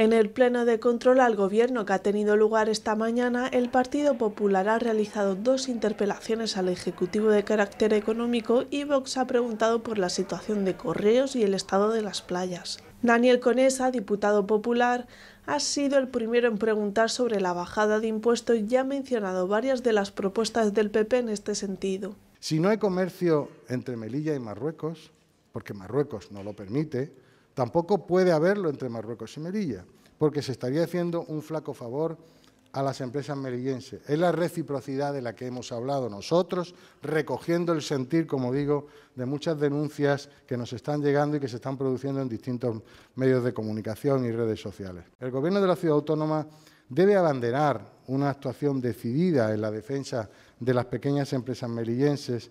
En el pleno de control al gobierno que ha tenido lugar esta mañana, el Partido Popular ha realizado dos interpelaciones al Ejecutivo de carácter económico y Vox ha preguntado por la situación de correos y el estado de las playas. Daniel Conesa, diputado popular, ha sido el primero en preguntar sobre la bajada de impuestos y ha mencionado varias de las propuestas del PP en este sentido. Si no hay comercio entre Melilla y Marruecos, porque Marruecos no lo permite, Tampoco puede haberlo entre Marruecos y Melilla, porque se estaría haciendo un flaco favor a las empresas melillenses. Es la reciprocidad de la que hemos hablado nosotros, recogiendo el sentir, como digo, de muchas denuncias que nos están llegando y que se están produciendo en distintos medios de comunicación y redes sociales. El Gobierno de la Ciudad Autónoma debe abanderar una actuación decidida en la defensa de las pequeñas empresas melillenses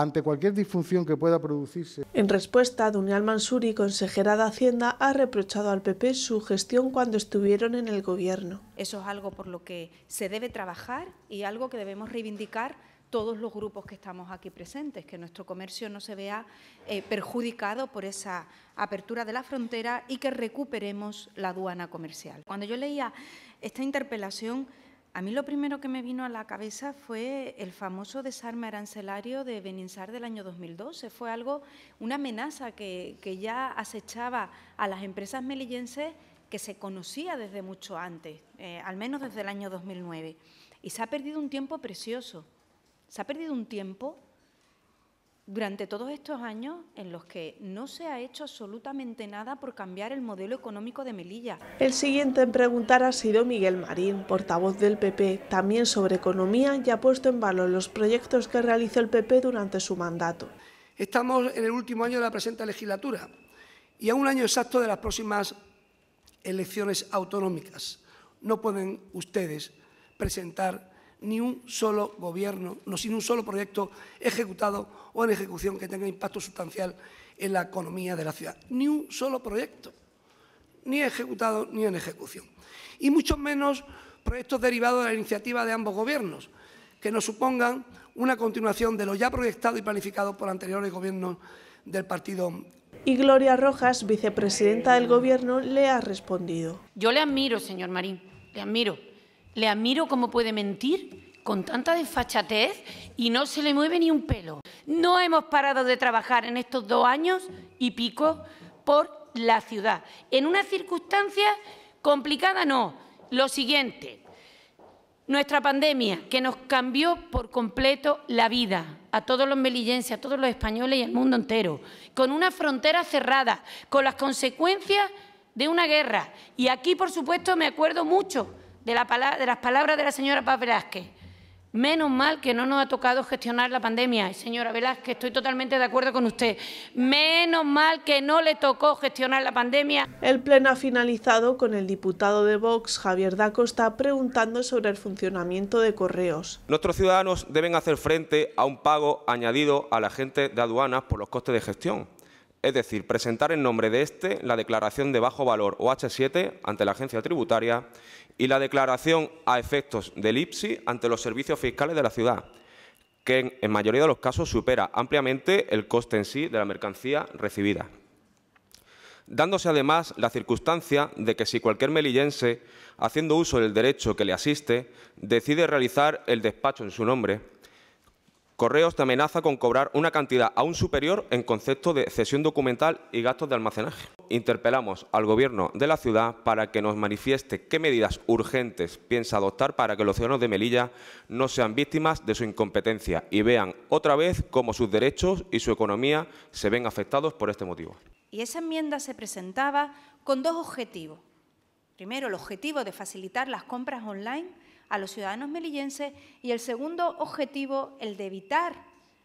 ante cualquier disfunción que pueda producirse. En respuesta, Dunial Mansuri, consejera de Hacienda, ha reprochado al PP su gestión cuando estuvieron en el Gobierno. Eso es algo por lo que se debe trabajar y algo que debemos reivindicar todos los grupos que estamos aquí presentes, que nuestro comercio no se vea eh, perjudicado por esa apertura de la frontera y que recuperemos la aduana comercial. Cuando yo leía esta interpelación, a mí lo primero que me vino a la cabeza fue el famoso desarme arancelario de Beninsar del año 2012. Fue algo, una amenaza que, ya acechaba a las empresas melillenses que se conocía desde mucho antes, eh, al menos desde el año 2009. Y se ha perdido un tiempo precioso. Se ha perdido un tiempo durante todos estos años en los que no se ha hecho absolutamente nada por cambiar el modelo económico de Melilla. El siguiente en preguntar ha sido Miguel Marín, portavoz del PP, también sobre economía y ha puesto en valor los proyectos que realizó el PP durante su mandato. Estamos en el último año de la presente legislatura y a un año exacto de las próximas elecciones autonómicas. No pueden ustedes presentar ni un solo gobierno, no sin un solo proyecto ejecutado o en ejecución que tenga impacto sustancial en la economía de la ciudad. Ni un solo proyecto, ni ejecutado ni en ejecución. Y mucho menos proyectos derivados de la iniciativa de ambos gobiernos, que nos supongan una continuación de lo ya proyectado y planificado por anteriores gobiernos del Partido y Gloria Rojas, vicepresidenta del Gobierno, le ha respondido. Yo le admiro, señor Marín, le admiro. Le admiro cómo puede mentir con tanta desfachatez y no se le mueve ni un pelo. No hemos parado de trabajar en estos dos años y pico por la ciudad. En una circunstancia complicada no. Lo siguiente, nuestra pandemia que nos cambió por completo la vida a todos los melillenses, a todos los españoles y al mundo entero, con una frontera cerrada, con las consecuencias de una guerra. Y aquí, por supuesto, me acuerdo mucho de, las palabras de la señora Paz Velázquez. Menos mal que no nos ha tocado gestionar la pandemia. Señora Velázquez, estoy totalmente de acuerdo con usted. Menos mal que no le tocó gestionar la pandemia. El pleno ha finalizado con el diputado de Vox, Javier Dacosta, preguntando sobre el funcionamiento de correos. Nuestros ciudadanos deben hacer frente a un pago añadido a la gente de aduanas por los costes de gestión es decir, presentar en nombre de este la declaración de bajo valor o H7 ante la agencia tributaria y la declaración a efectos del IPSI ante los servicios fiscales de la ciudad, que en, en mayoría de los casos supera ampliamente el coste en sí de la mercancía recibida. Dándose además la circunstancia de que si cualquier melillense, haciendo uso del derecho que le asiste, decide realizar el despacho en su nombre, Correos te amenaza con cobrar una cantidad aún superior en concepto de cesión documental y gastos de almacenaje. Interpelamos al Gobierno de la ciudad para que nos manifieste qué medidas urgentes piensa adoptar para que los ciudadanos de Melilla no sean víctimas de su incompetencia y vean otra vez cómo sus derechos y su economía se ven afectados por este motivo. Y esa enmienda se presentaba con dos objetivos. Primero, el objetivo de facilitar las compras online a los ciudadanos melillenses y el segundo objetivo, el de evitar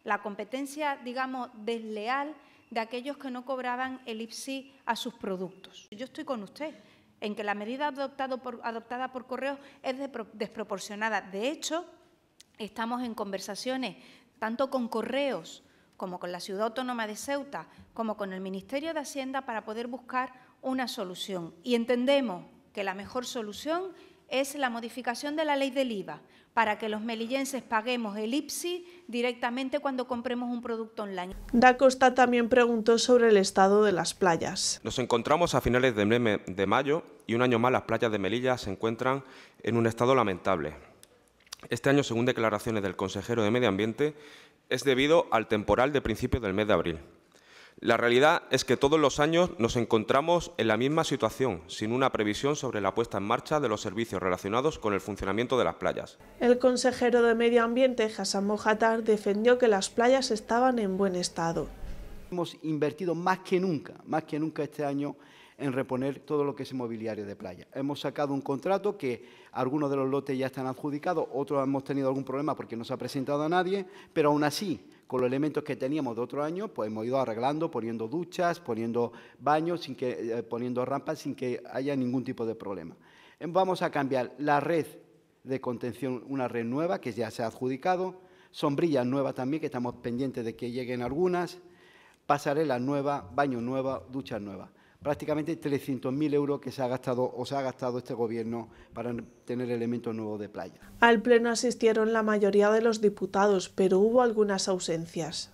la competencia, digamos, desleal de aquellos que no cobraban el IPSI a sus productos. Yo estoy con usted en que la medida adoptada por, adoptada por correos es desproporcionada. De hecho, estamos en conversaciones tanto con correos como con la ciudad autónoma de Ceuta, como con el Ministerio de Hacienda para poder buscar una solución. Y entendemos que la mejor solución es la modificación de la ley del IVA para que los melillenses paguemos el IPSI directamente cuando compremos un producto online. Da Costa también preguntó sobre el estado de las playas. Nos encontramos a finales de, de mayo y un año más las playas de Melilla se encuentran en un estado lamentable. Este año, según declaraciones del consejero de Medio Ambiente, es debido al temporal de principios del mes de abril. La realidad es que todos los años nos encontramos en la misma situación, sin una previsión sobre la puesta en marcha de los servicios relacionados con el funcionamiento de las playas. El consejero de Medio Ambiente, Hassan Mojatar, defendió que las playas estaban en buen estado. Hemos invertido más que nunca, más que nunca este año, en reponer todo lo que es mobiliario de playa. Hemos sacado un contrato que algunos de los lotes ya están adjudicados, otros hemos tenido algún problema porque no se ha presentado a nadie, pero aún así con los elementos que teníamos de otro año, pues hemos ido arreglando, poniendo duchas, poniendo baños, eh, poniendo rampas sin que haya ningún tipo de problema. Em, vamos a cambiar la red de contención, una red nueva que ya se ha adjudicado, sombrillas nuevas también, que estamos pendientes de que lleguen algunas, pasarelas nueva, baños nuevos, duchas nuevas prácticamente 300.000 euros que se ha gastado o se ha gastado este gobierno para tener elementos nuevos de playa. Al pleno asistieron la mayoría de los diputados, pero hubo algunas ausencias.